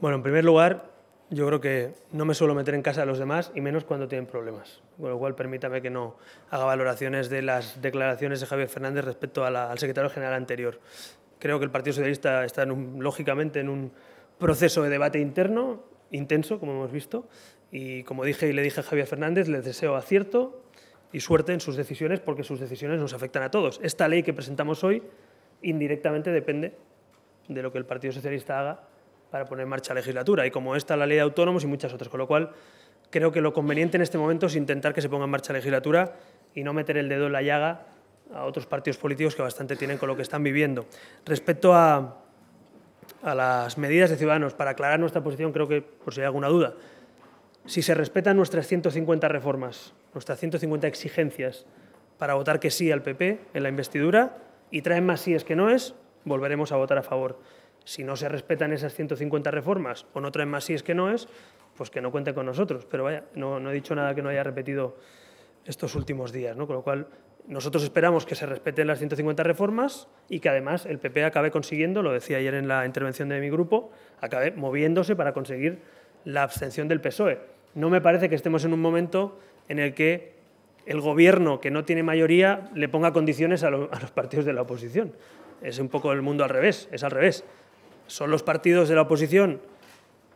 Bueno, en primer lugar, yo creo que no me suelo meter en casa de los demás y menos cuando tienen problemas. Con lo cual, permítame que no haga valoraciones de las declaraciones de Javier Fernández respecto al secretario general anterior. Creo que el Partido Socialista está, lógicamente, en un proceso de debate interno, intenso, como hemos visto. Y como dije y le dije a Javier Fernández, le deseo acierto y suerte en sus decisiones, porque sus decisiones nos afectan a todos. Esta ley que presentamos hoy indirectamente depende de lo que el Partido Socialista haga para poner en marcha la legislatura, y como esta la ley de autónomos y muchas otras, con lo cual creo que lo conveniente en este momento es intentar que se ponga en marcha la legislatura y no meter el dedo en la llaga a otros partidos políticos que bastante tienen con lo que están viviendo. Respecto a, las medidas de Ciudadanos, para aclarar nuestra posición, creo que, por si hay alguna duda, si se respetan nuestras 150 reformas, nuestras 150 exigencias para votar que sí al PP en la investidura y traen más síes que no es, volveremos a votar a favor si no se respetan esas 150 reformas o no traen más si es que no es, pues que no cuenten con nosotros. Pero vaya, no, he dicho nada que no haya repetido estos últimos días, Con lo cual, nosotros esperamos que se respeten las 150 reformas y que además el PP acabe consiguiendo, lo decía ayer en la intervención de mi grupo, acabe moviéndose para conseguir la abstención del PSOE. No me parece que estemos en un momento en el que el gobierno que no tiene mayoría le ponga condiciones a los partidos de la oposición. Es un poco el mundo al revés, es al revés son los partidos de la oposición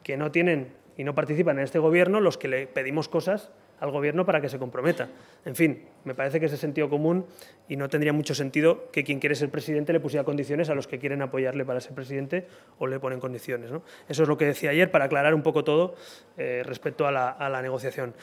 que no tienen y no participan en este gobierno los que le pedimos cosas al gobierno para que se comprometa. En fin, me parece que es de sentido común y no tendría mucho sentido que quien quiere ser presidente le pusiera condiciones a los que quieren apoyarle para ser presidente o le ponen condiciones. Eso es lo que decía ayer para aclarar un poco todo eh, respecto a la, negociación.